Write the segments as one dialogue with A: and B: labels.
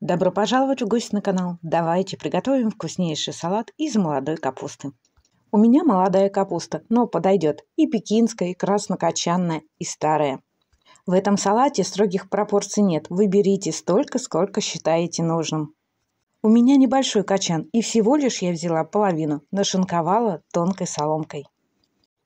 A: Добро пожаловать в гости на канал. Давайте приготовим вкуснейший салат из молодой капусты. У меня молодая капуста, но подойдет и пекинская, и краснокочанная, и старая. В этом салате строгих пропорций нет. Выберите столько, сколько считаете нужным. У меня небольшой качан, и всего лишь я взяла половину, нашинковала тонкой соломкой.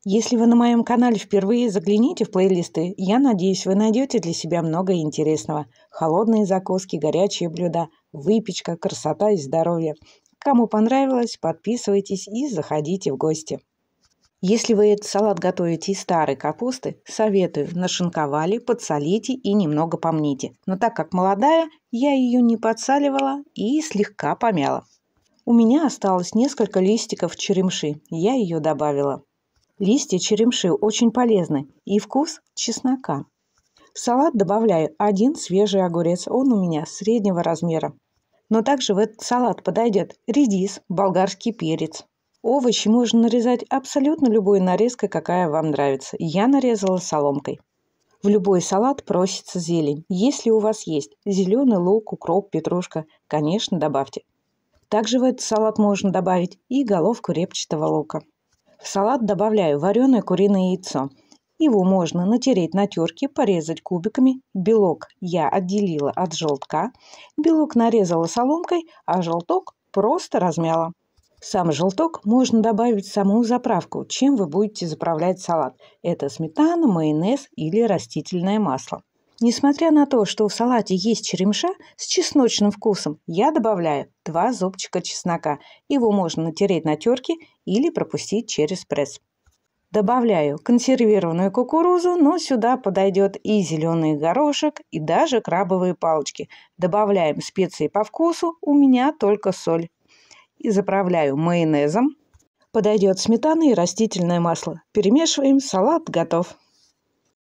A: Если вы на моем канале впервые, загляните в плейлисты. Я надеюсь, вы найдете для себя много интересного. Холодные закуски, горячие блюда, выпечка, красота и здоровье. Кому понравилось, подписывайтесь и заходите в гости. Если вы этот салат готовите из старой капусты, советую нашинковали, подсолите и немного помните. Но так как молодая, я ее не подсаливала и слегка помяла. У меня осталось несколько листиков черемши, я ее добавила. Листья черемши очень полезны и вкус чеснока. В салат добавляю один свежий огурец, он у меня среднего размера. Но также в этот салат подойдет редис, болгарский перец. Овощи можно нарезать абсолютно любой нарезкой, какая вам нравится. Я нарезала соломкой. В любой салат просится зелень. Если у вас есть зеленый лук, укроп, петрушка, конечно, добавьте. Также в этот салат можно добавить и головку репчатого лука. В салат добавляю вареное куриное яйцо. Его можно натереть на терке, порезать кубиками. Белок я отделила от желтка. Белок нарезала соломкой, а желток просто размяла. Сам желток можно добавить в саму заправку, чем вы будете заправлять салат. Это сметана, майонез или растительное масло. Несмотря на то, что в салате есть черемша с чесночным вкусом, я добавляю 2 зубчика чеснока. Его можно натереть на терке или пропустить через пресс. Добавляю консервированную кукурузу, но сюда подойдет и зеленый горошек, и даже крабовые палочки. Добавляем специи по вкусу, у меня только соль. И заправляю майонезом. Подойдет сметана и растительное масло. Перемешиваем, салат готов.